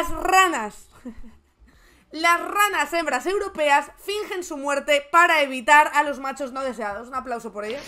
Las ranas. Las ranas hembras europeas fingen su muerte para evitar a los machos no deseados. Un aplauso por ellos.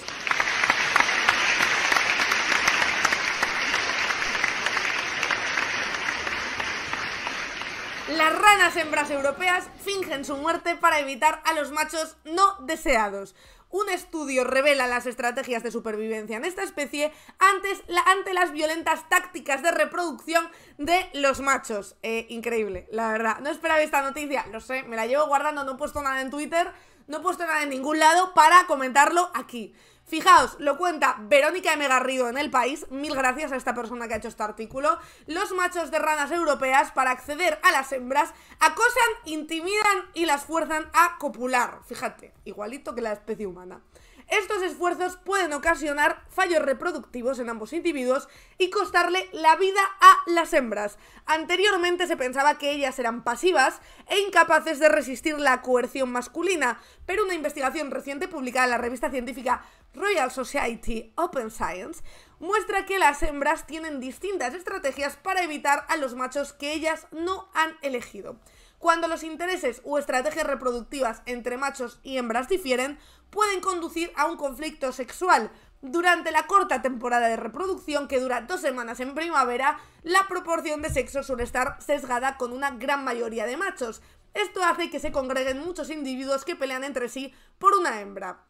Las ranas hembras europeas fingen su muerte para evitar a los machos no deseados. Un estudio revela las estrategias de supervivencia en esta especie antes, ante las violentas tácticas de reproducción de los machos. Eh, increíble, la verdad. No esperaba esta noticia, lo sé, me la llevo guardando, no he puesto nada en Twitter, no he puesto nada en ningún lado para comentarlo aquí. Fijaos, lo cuenta Verónica M. Garrido en El País, mil gracias a esta persona que ha hecho este artículo. Los machos de ranas europeas para acceder a las hembras acosan, intimidan y las fuerzan a copular. Fíjate, igualito que la especie humana. Estos esfuerzos pueden ocasionar fallos reproductivos en ambos individuos y costarle la vida a las hembras. Anteriormente se pensaba que ellas eran pasivas e incapaces de resistir la coerción masculina, pero una investigación reciente publicada en la revista científica Royal Society Open Science muestra que las hembras tienen distintas estrategias para evitar a los machos que ellas no han elegido. Cuando los intereses o estrategias reproductivas entre machos y hembras difieren, pueden conducir a un conflicto sexual. Durante la corta temporada de reproducción, que dura dos semanas en primavera, la proporción de sexo suele estar sesgada con una gran mayoría de machos. Esto hace que se congreguen muchos individuos que pelean entre sí por una hembra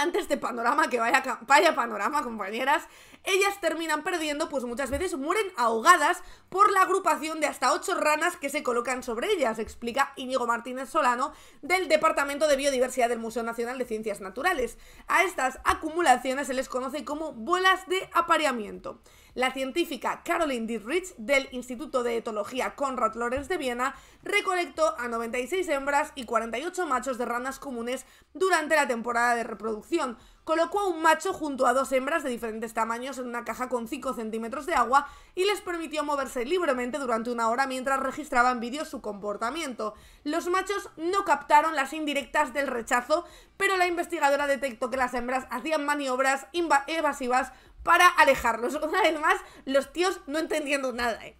antes de panorama, que vaya, vaya panorama, compañeras, ellas terminan perdiendo, pues muchas veces mueren ahogadas por la agrupación de hasta ocho ranas que se colocan sobre ellas, explica Íñigo Martínez Solano del Departamento de Biodiversidad del Museo Nacional de Ciencias Naturales. A estas acumulaciones se les conoce como bolas de apareamiento. La científica Caroline Dietrich del Instituto de Etología Konrad Lorenz de Viena recolectó a 96 hembras y 48 machos de ranas comunes durante la temporada de reproducción. Colocó a un macho junto a dos hembras de diferentes tamaños en una caja con 5 centímetros de agua y les permitió moverse libremente durante una hora mientras registraba en vídeo su comportamiento. Los machos no captaron las indirectas del rechazo, pero la investigadora detectó que las hembras hacían maniobras evasivas para alejarlos. Una vez más, los tíos no entendiendo nada, ¿eh?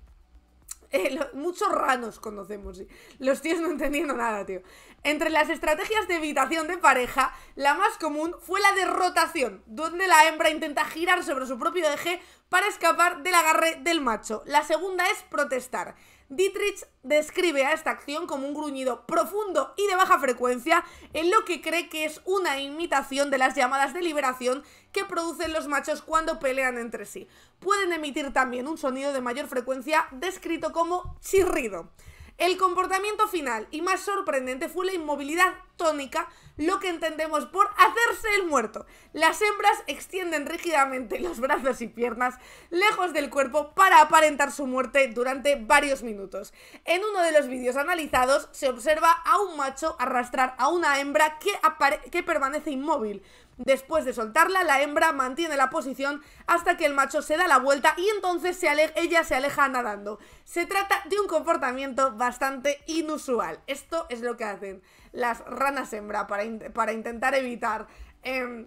eh muchos ranos conocemos, sí. Los tíos no entendiendo nada, tío. Entre las estrategias de evitación de pareja, la más común fue la de rotación, donde la hembra intenta girar sobre su propio eje para escapar del agarre del macho. La segunda es protestar. Dietrich describe a esta acción como un gruñido profundo y de baja frecuencia en lo que cree que es una imitación de las llamadas de liberación que producen los machos cuando pelean entre sí. Pueden emitir también un sonido de mayor frecuencia descrito como chirrido. El comportamiento final y más sorprendente fue la inmovilidad tónica, lo que entendemos por hacerse el muerto. Las hembras extienden rígidamente los brazos y piernas lejos del cuerpo para aparentar su muerte durante varios minutos. En uno de los vídeos analizados se observa a un macho arrastrar a una hembra que, que permanece inmóvil, Después de soltarla, la hembra mantiene la posición hasta que el macho se da la vuelta y entonces ella se aleja nadando. Se trata de un comportamiento bastante inusual. Esto es lo que hacen las ranas hembra para, intentar evitar em,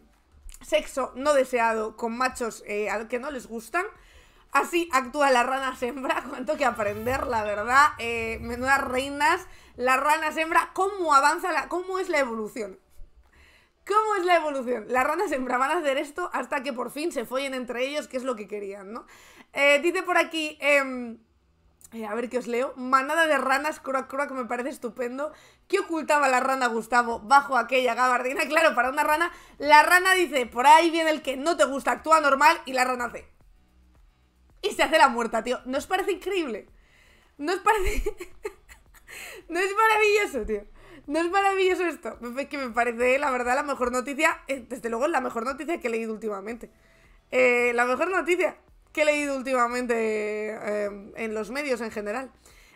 sexo no deseado con machos eh, al que no les gustan. Así actúa la rana hembra, cuánto que aprender, la verdad. Eh, menudas reinas, las ranas hembra, cómo avanza, la, cómo es la evolución. ¿Cómo es la evolución? Las ranas sembraban a hacer esto hasta que por fin se follen entre ellos, que es lo que querían, ¿no? Eh, dice por aquí, em, eh, a ver qué os leo. Manada de ranas, croc que me parece estupendo. ¿Qué ocultaba la rana Gustavo bajo aquella gabardina? Claro, para una rana, la rana dice, por ahí viene el que no te gusta, actúa normal, y la rana hace. Y se hace la muerta, tío. ¿No os parece increíble? ¿No os parece... ¿No es maravilloso, tío? ¿No es maravilloso esto? Es que me parece, la verdad, la mejor noticia, eh, desde luego la mejor noticia que he leído últimamente. Eh, la mejor noticia que he leído últimamente eh, en los medios en general.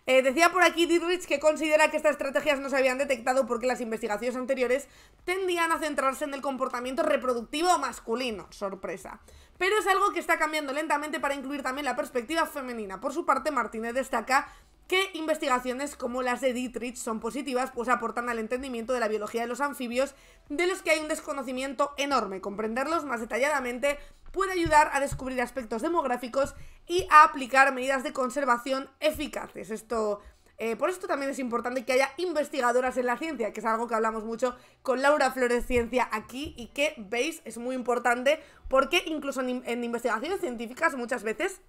decía por aquí Rich que considera que estas estrategias no se habían detectado porque las investigaciones anteriores tendían a centrarse en el comportamiento reproductivo masculino. Sorpresa. Pero es algo que está cambiando lentamente para incluir también la perspectiva femenina. Por su parte, Martínez destaca que investigaciones como las de Dietrich son positivas, pues aportan al entendimiento de la biología de los anfibios, de los que hay un desconocimiento enorme. Comprenderlos más detalladamente puede ayudar a descubrir aspectos demográficos y a aplicar medidas de conservación eficaces. Esto eh, por esto también es importante que haya investigadoras en la ciencia, que es algo que hablamos mucho con Laura Flores Ciencia aquí y que veis es muy importante porque incluso en investigaciones científicas muchas veces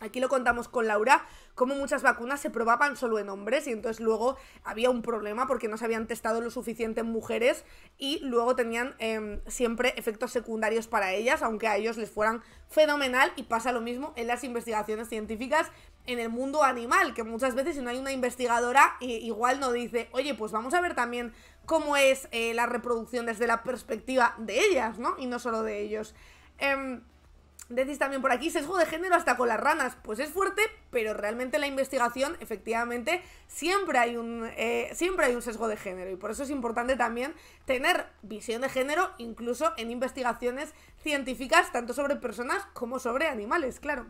Aquí lo contamos con Laura, como muchas vacunas se probaban solo en hombres y entonces luego había un problema porque no se habían testado lo suficiente en mujeres y luego tenían em, siempre efectos secundarios para ellas, aunque a ellos les fueran fenomenal y pasa lo mismo en las investigaciones científicas en el mundo animal, que muchas veces si no hay una investigadora igual no dice, oye, pues vamos a ver también cómo es eh, la reproducción desde la perspectiva de ellas, ¿no? Y no solo de ellos. Em, Decís también por aquí, sesgo de género hasta con las ranas. Pues es fuerte, pero realmente en la investigación, efectivamente, siempre hay un, eh, siempre hay un sesgo de género. Y por eso es importante también tener visión de género, incluso en investigaciones científicas, tanto sobre personas como sobre animales, claro.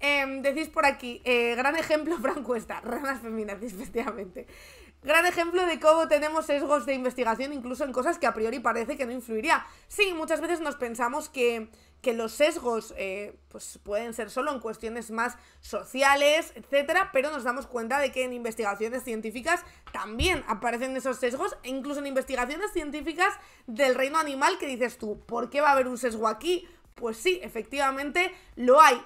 Em, decís por aquí, eh, gran ejemplo, Franco está, ranas femininas, efectivamente. Gran ejemplo de cómo tenemos sesgos de investigación incluso en cosas que a priori parece que no influiría. Sí, muchas veces nos pensamos que, los sesgos eh, pues pueden ser solo en cuestiones más sociales, etcétera, pero nos damos cuenta de que en investigaciones científicas también aparecen esos sesgos, e incluso en investigaciones científicas del reino animal que dices tú, ¿por qué va a haber un sesgo aquí? Pues sí, efectivamente lo hay.